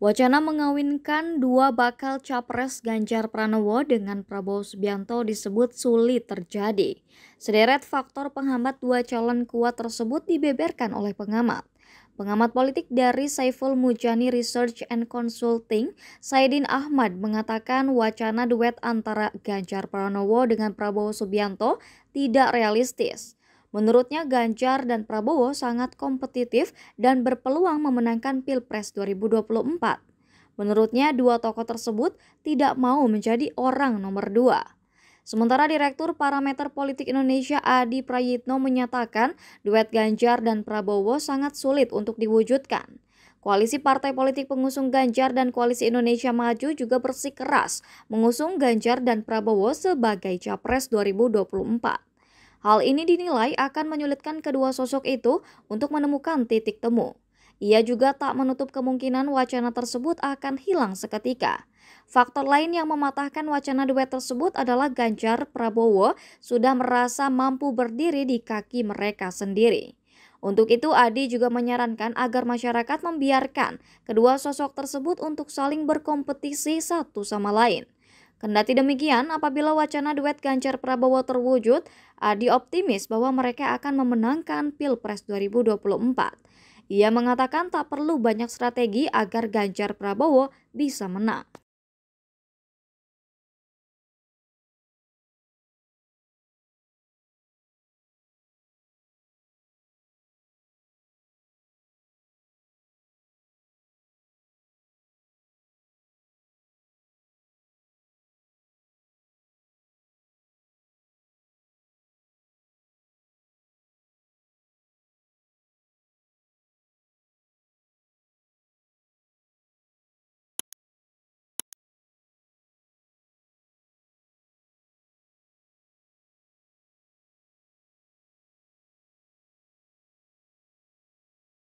Wacana mengawinkan dua bakal capres Ganjar Pranowo dengan Prabowo Subianto disebut sulit terjadi. Sederet faktor penghambat dua calon kuat tersebut dibeberkan oleh pengamat. Pengamat politik dari Saiful Mujani Research and Consulting, Saidin Ahmad mengatakan wacana duet antara Ganjar Pranowo dengan Prabowo Subianto tidak realistis. Menurutnya Ganjar dan Prabowo sangat kompetitif dan berpeluang memenangkan Pilpres 2024. Menurutnya dua tokoh tersebut tidak mau menjadi orang nomor dua. Sementara Direktur Parameter Politik Indonesia Adi Prayitno menyatakan duet Ganjar dan Prabowo sangat sulit untuk diwujudkan. Koalisi partai politik pengusung Ganjar dan Koalisi Indonesia Maju juga bersikeras mengusung Ganjar dan Prabowo sebagai capres 2024. Hal ini dinilai akan menyulitkan kedua sosok itu untuk menemukan titik temu. Ia juga tak menutup kemungkinan wacana tersebut akan hilang seketika. Faktor lain yang mematahkan wacana duet tersebut adalah Ganjar Prabowo sudah merasa mampu berdiri di kaki mereka sendiri. Untuk itu, Adi juga menyarankan agar masyarakat membiarkan kedua sosok tersebut untuk saling berkompetisi satu sama lain. Kendati demikian, apabila wacana duet Ganjar Prabowo terwujud, Adi optimis bahwa mereka akan memenangkan Pilpres 2024. Ia mengatakan tak perlu banyak strategi agar Ganjar Prabowo bisa menang.